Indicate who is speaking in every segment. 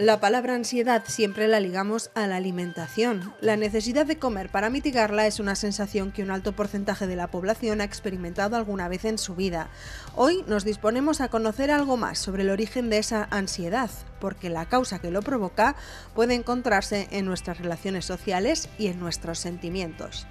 Speaker 1: La palabra ansiedad siempre la ligamos a la alimentación. La necesidad de comer para mitigarla es una sensación que un alto porcentaje de la población ha experimentado alguna vez en su vida. Hoy nos disponemos a conocer algo más sobre el origen de esa ansiedad, porque la causa que lo provoca puede encontrarse en nuestras relaciones sociales y en nuestros sentimientos.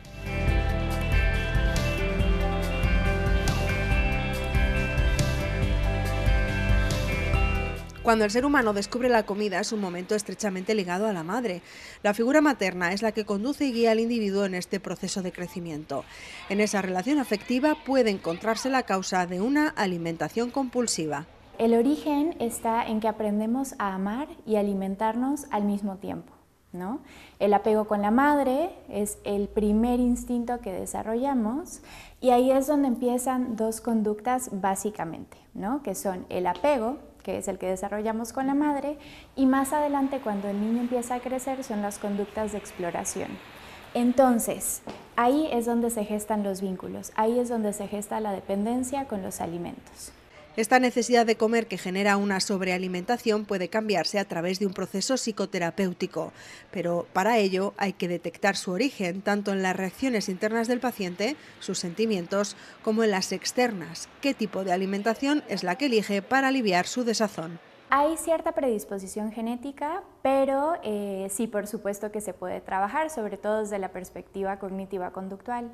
Speaker 1: Cuando el ser humano descubre la comida es un momento estrechamente ligado a la madre. La figura materna es la que conduce y guía al individuo en este proceso de crecimiento. En esa relación afectiva puede encontrarse la causa de una alimentación compulsiva. El
Speaker 2: origen está en que aprendemos a amar y alimentarnos al mismo tiempo. ¿no? El apego con la madre es el primer instinto que desarrollamos y ahí es donde empiezan dos conductas básicamente, ¿no? que son el apego, que es el que desarrollamos con la madre, y más adelante cuando el niño empieza a crecer son las conductas de exploración. Entonces, ahí es donde se gestan los
Speaker 1: vínculos, ahí es donde se gesta la dependencia con los alimentos. Esta necesidad de comer que genera una sobrealimentación puede cambiarse a través de un proceso psicoterapéutico, pero para ello hay que detectar su origen tanto en las reacciones internas del paciente, sus sentimientos, como en las externas, qué tipo de alimentación es la que elige para aliviar su desazón.
Speaker 2: Hay cierta predisposición genética, pero eh, sí, por supuesto que se puede trabajar, sobre todo desde la perspectiva cognitiva conductual.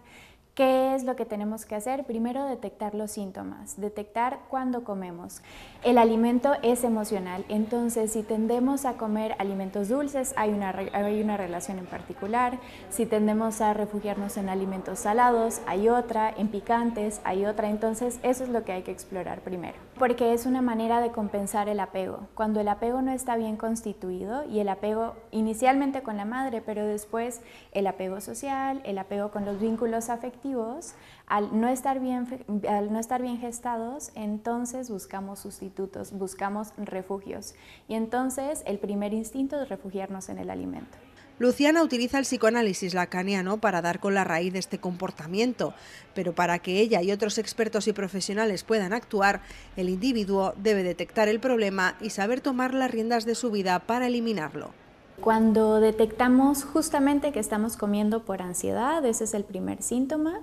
Speaker 2: ¿Qué es lo que tenemos que hacer? Primero detectar los síntomas, detectar cuándo comemos. El alimento es emocional, entonces si tendemos a comer alimentos dulces, hay una, hay una relación en particular. Si tendemos a refugiarnos en alimentos salados, hay otra. En picantes, hay otra. Entonces eso es lo que hay que explorar primero. Porque es una manera de compensar el apego. Cuando el apego no está bien constituido y el apego inicialmente con la madre, pero después el apego social, el apego con los vínculos afectivos, al no estar bien, al no estar bien gestados, entonces buscamos sustitutos, buscamos refugios. Y entonces el primer instinto es refugiarnos en el alimento.
Speaker 1: Luciana utiliza el psicoanálisis lacaniano para dar con la raíz de este comportamiento, pero para que ella y otros expertos y profesionales puedan actuar, el individuo debe detectar el problema y saber tomar las riendas de su vida para eliminarlo. Cuando
Speaker 2: detectamos justamente que estamos comiendo por ansiedad, ese es el primer síntoma,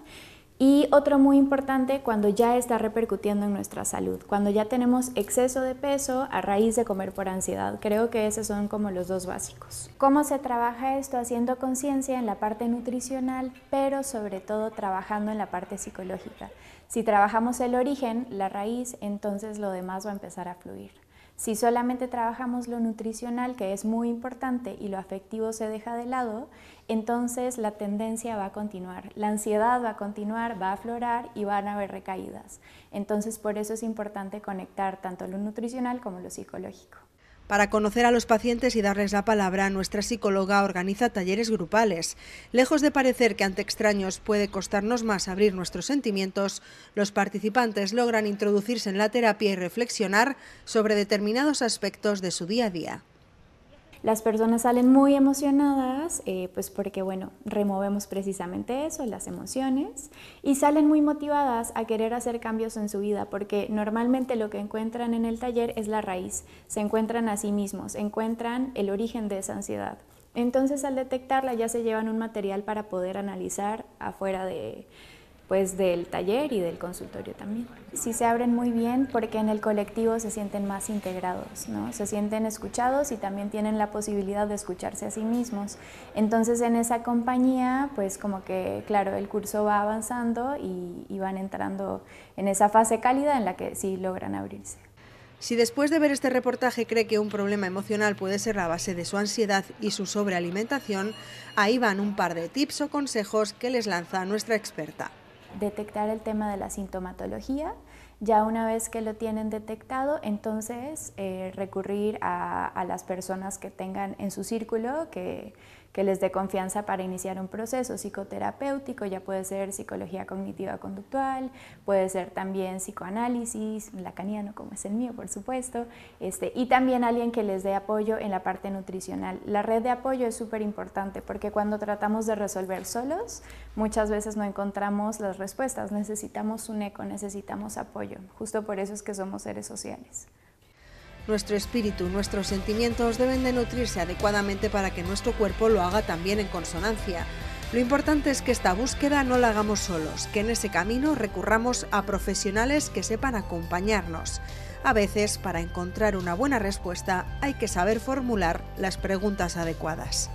Speaker 2: y otro muy importante, cuando ya está repercutiendo en nuestra salud, cuando ya tenemos exceso de peso a raíz de comer por ansiedad. Creo que esos son como los dos básicos. ¿Cómo se trabaja esto? Haciendo conciencia en la parte nutricional, pero sobre todo trabajando en la parte psicológica. Si trabajamos el origen, la raíz, entonces lo demás va a empezar a fluir. Si solamente trabajamos lo nutricional, que es muy importante, y lo afectivo se deja de lado, entonces la tendencia va a continuar. La ansiedad va a continuar, va a aflorar y van a haber recaídas. Entonces por eso es importante conectar tanto lo
Speaker 1: nutricional como lo psicológico. Para conocer a los pacientes y darles la palabra, nuestra psicóloga organiza talleres grupales. Lejos de parecer que ante extraños puede costarnos más abrir nuestros sentimientos, los participantes logran introducirse en la terapia y reflexionar sobre determinados aspectos de su día a día. Las personas salen muy
Speaker 2: emocionadas, eh, pues porque, bueno, removemos precisamente eso, las emociones, y salen muy motivadas a querer hacer cambios en su vida, porque normalmente lo que encuentran en el taller es la raíz, se encuentran a sí mismos, encuentran el origen de esa ansiedad. Entonces, al detectarla ya se llevan un material para poder analizar afuera de pues del taller y del consultorio también. Sí se abren muy bien porque en el colectivo se sienten más integrados, ¿no? se sienten escuchados y también tienen la posibilidad de escucharse a sí mismos. Entonces en esa compañía, pues como que, claro, el curso va avanzando y, y van entrando en esa
Speaker 1: fase cálida en la que sí logran abrirse. Si después de ver este reportaje cree que un problema emocional puede ser la base de su ansiedad y su sobrealimentación, ahí van un par de tips o consejos que les lanza nuestra experta
Speaker 2: detectar el tema de la sintomatología. Ya una vez que lo tienen detectado, entonces eh, recurrir a las personas que tengan en su círculo que que les dé confianza para iniciar un proceso psicoterapéutico, ya puede ser psicología cognitiva conductual, puede ser también psicoanálisis, lacaniano como es el mío, por supuesto, este, y también alguien que les dé apoyo en la parte nutricional. La red de apoyo es súper importante porque cuando tratamos de resolver solos, muchas veces no encontramos las respuestas, necesitamos un eco, necesitamos apoyo, justo por eso es que somos seres sociales.
Speaker 1: Nuestro espíritu, nuestros sentimientos deben de nutrirse adecuadamente para que nuestro cuerpo lo haga también en consonancia. Lo importante es que esta búsqueda no la hagamos solos, que en ese camino recurramos a profesionales que sepan acompañarnos. A veces, para encontrar una buena respuesta, hay que saber formular las preguntas adecuadas.